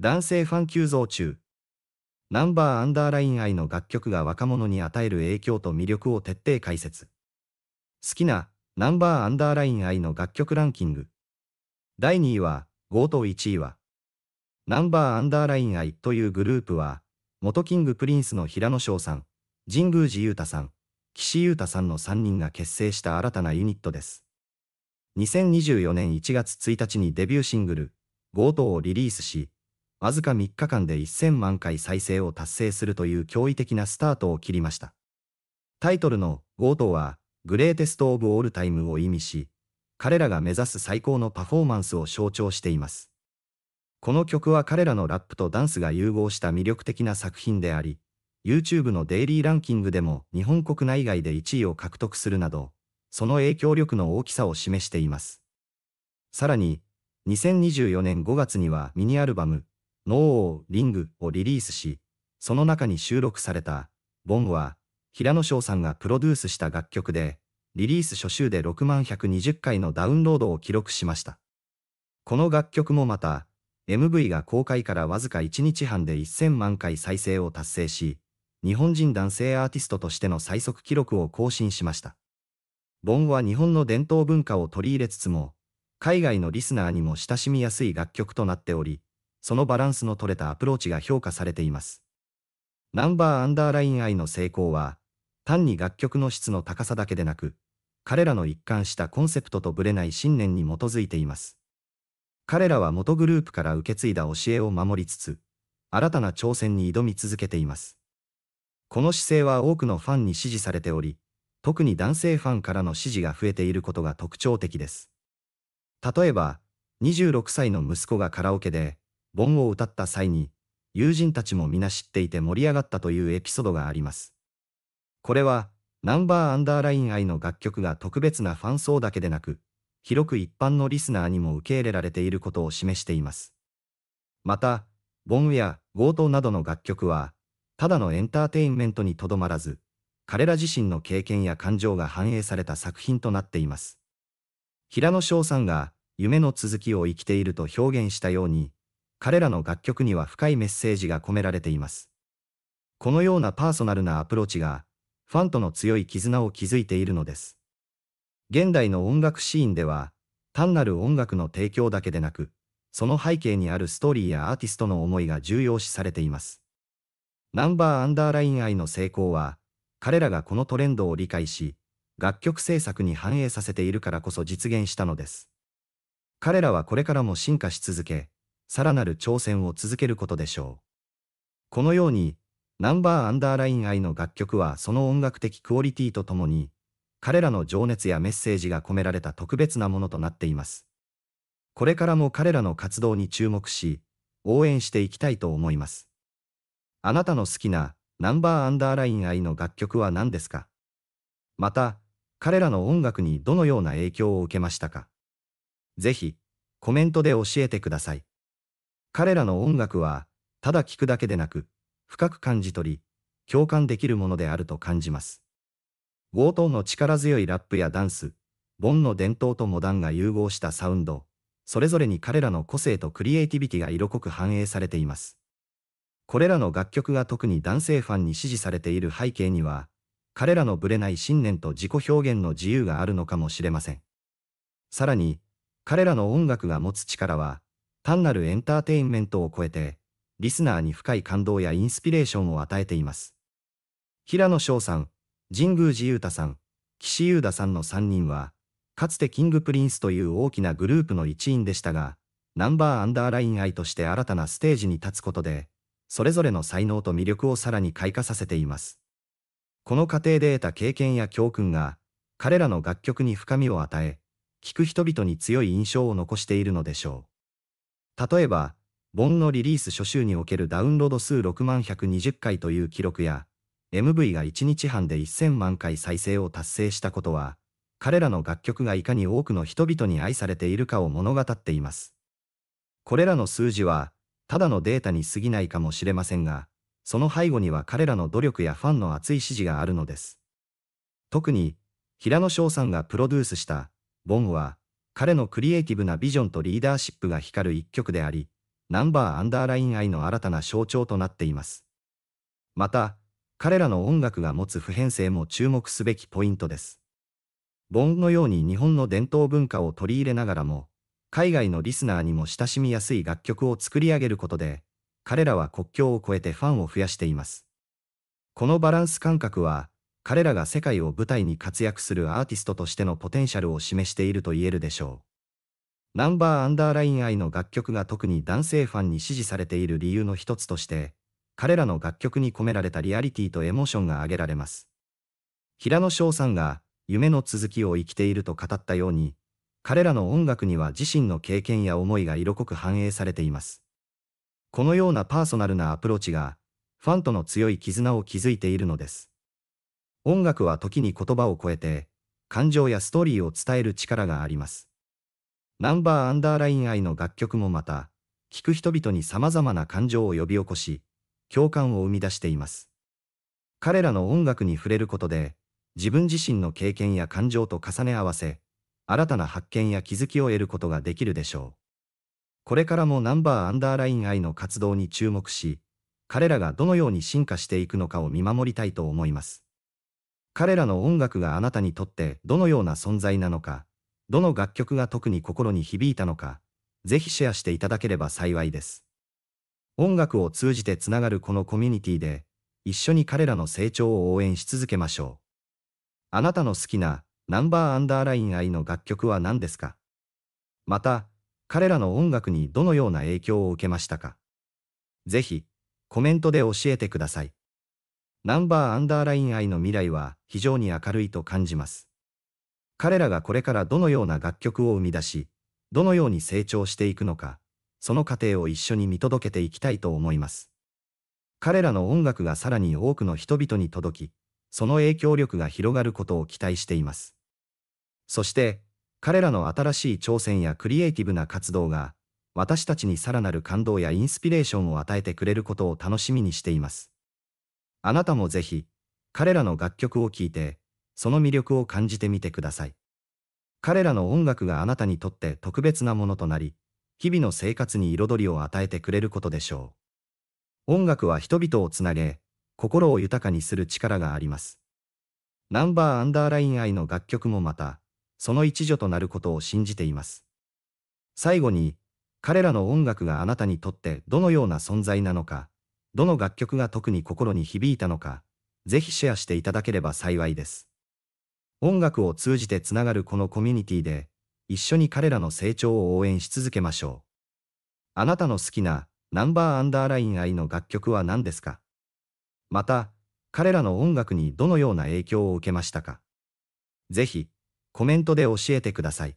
男性ファン急増中。ナンバーアンダーライン愛の楽曲が若者に与える影響と魅力を徹底解説。好きなナンバーアンダーライン愛の楽曲ランキング。第2位は5と1位は。ナンバーアンダーライン愛というグループは、元キングプリンスの平野翔さん、神宮寺裕太さん、岸優太さんの3人が結成した新たなユニットです。2024年1月1日にデビューシングル、ゴートをリリースし、わずか3日間で1000万回再生を達成するという驚異的なスタートを切りました。タイトルのゴートは、グレーテスト・オブ・オール・タイムを意味し、彼らが目指す最高のパフォーマンスを象徴しています。この曲は彼らのラップとダンスが融合した魅力的な作品であり、YouTube のデイリーランキングでも日本国内外で1位を獲得するなど、その影響力の大きさを示しています。さらに、2024年5月にはミニアルバム、ノーリングをリリースし、その中に収録された、ボンは、平野翔さんがプロデュースした楽曲で、リリース初週で6万120回のダウンロードを記録しました。この楽曲もまた、MV が公開からわずか1日半で1000万回再生を達成し、日本人男性アーティストとしての最速記録を更新しました。ボンは日本の伝統文化を取り入れつつも、海外のリスナーにも親しみやすい楽曲となっており、そのバランスの取れたアプローチが評価されています。ナンバーアンダーライン愛の成功は、単に楽曲の質の高さだけでなく、彼らの一貫したコンセプトとぶれない信念に基づいています。彼らは元グループから受け継いだ教えを守りつつ、新たな挑戦に挑み続けています。この姿勢は多くのファンに支持されており、特に男性ファンからの支持が増えていることが特徴的です。例えば、26歳の息子がカラオケで、盆を歌った際に、友人たちも皆知っていて盛り上がったというエピソードがあります。これは、ナンバーアンダーライン愛の楽曲が特別なファン層だけでなく、広く一般のリスナーにも受け入れられていることを示しています。また、ボンや強盗などの楽曲は、ただのエンターテインメントにとどまらず、彼ら自身の経験や感情が反映された作品となっています。平野翔さんが、夢の続きを生きていると表現したように、彼らの楽曲には深いメッセージが込められています。このようなパーソナルなアプローチが、ファンとの強い絆を築いているのです。現代の音楽シーンでは、単なる音楽の提供だけでなく、その背景にあるストーリーやアーティストの思いが重要視されています。ナンバーアンダーライン愛の成功は、彼らがこのトレンドを理解し、楽曲制作に反映させているからこそ実現したのです。彼らはこれからも進化し続け、さらなる挑戦を続けることでしょう。このように、ナンバーアンダーライン愛の楽曲はその音楽的クオリティとともに、彼らの情熱やメッセージが込められた特別なものとなっています。これからも彼らの活動に注目し、応援していきたいと思います。あなたの好きなナンバーアンダーライン愛の楽曲は何ですかまた、彼らの音楽にどのような影響を受けましたかぜひ、コメントで教えてください。彼らの音楽は、ただ聴くだけでなく、深く感じ取り、共感できるものであると感じます。強盗の力強いラップやダンス、ボンの伝統とモダンが融合したサウンド、それぞれに彼らの個性とクリエイティビティが色濃く反映されています。これらの楽曲が特に男性ファンに支持されている背景には、彼らのぶれない信念と自己表現の自由があるのかもしれません。さらに、彼らの音楽が持つ力は、単なるエンターテインメントを超えて、リスナーに深い感動やインスピレーションを与えています。平野翔さん、神宮寺勇太さん、岸優太さんの3人は、かつてキングプリンスという大きなグループの一員でしたが、ナンバーアンダーライン愛として新たなステージに立つことで、それぞれの才能と魅力をさらに開花させています。この過程で得た経験や教訓が、彼らの楽曲に深みを与え、聴く人々に強い印象を残しているのでしょう。例えば、ンのリリース初週におけるダウンロード数6万120回という記録や、MV が1日半で1000万回再生を達成したことは、彼らの楽曲がいかに多くの人々に愛されているかを物語っています。これらの数字は、ただのデータに過ぎないかもしれませんが、その背後には彼らの努力やファンの熱い支持があるのです。特に、平野翔さんがプロデュースした、ボンは、彼のクリエイティブなビジョンとリーダーシップが光る一曲であり、ナンバーアンダーライン愛の新たな象徴となっています。また、彼らの音楽が持つ普遍性も注目すべきポイントです。ボンのように日本の伝統文化を取り入れながらも、海外のリスナーにも親しみやすい楽曲を作り上げることで、彼らは国境を越えてファンを増やしています。このバランス感覚は、彼らが世界を舞台に活躍するアーティストとしてのポテンシャルを示していると言えるでしょう。ナンバーアンダーライン愛の楽曲が特に男性ファンに支持されている理由の一つとして、彼らの楽曲に込められたリアリティとエモーションが挙げられます。平野翔さんが、夢の続きを生きていると語ったように、彼らの音楽には自身の経験や思いが色濃く反映されています。このようなパーソナルなアプローチが、ファンとの強い絆を築いているのです。音楽は時に言葉を超えて、感情やストーリーを伝える力があります。ナンバーアンダーライン愛の楽曲もまた、聴く人々に様々な感情を呼び起こし、共感を生み出しています。彼らの音楽に触れることで、自分自身の経験や感情と重ね合わせ、新たな発見や気づきを得ることができるでしょう。これからもナンバーアンダーライン愛の活動に注目し、彼らがどのように進化していくのかを見守りたいと思います。彼らの音楽があなたにとってどのような存在なのか、どの楽曲が特に心に響いたのか、ぜひシェアしていただければ幸いです。音楽を通じてつながるこのコミュニティで、一緒に彼らの成長を応援し続けましょう。あなたの好きなナンバーアンダーライン愛の楽曲は何ですかまた、彼らの音楽にどのような影響を受けましたかぜひ、コメントで教えてください。ナンバーアンダーライン愛の未来は非常に明るいと感じます。彼らがこれからどのような楽曲を生み出し、どのように成長していくのか、その過程を一緒に見届けていきたいと思います。彼らの音楽がさらに多くの人々に届き、その影響力が広がることを期待しています。そして、彼らの新しい挑戦やクリエイティブな活動が、私たちにさらなる感動やインスピレーションを与えてくれることを楽しみにしています。あなたもぜひ、彼らの楽曲を聴いて、その魅力を感じてみてください。彼らの音楽があなたにとって特別なものとなり、日々の生活に彩りを与えてくれることでしょう。音楽は人々をつなげ、心を豊かにする力があります。ナンバーアンダーライン愛の楽曲もまた、その一助となることを信じています。最後に、彼らの音楽があなたにとってどのような存在なのか、どの楽曲が特に心に響いたのか、ぜひシェアしていただければ幸いです。音楽を通じてつながるこのコミュニティで、一緒に彼らの成長を応援し続けましょう。あなたの好きなナンバーアンダーライン愛の楽曲は何ですかまた、彼らの音楽にどのような影響を受けましたかぜひ、コメントで教えてください。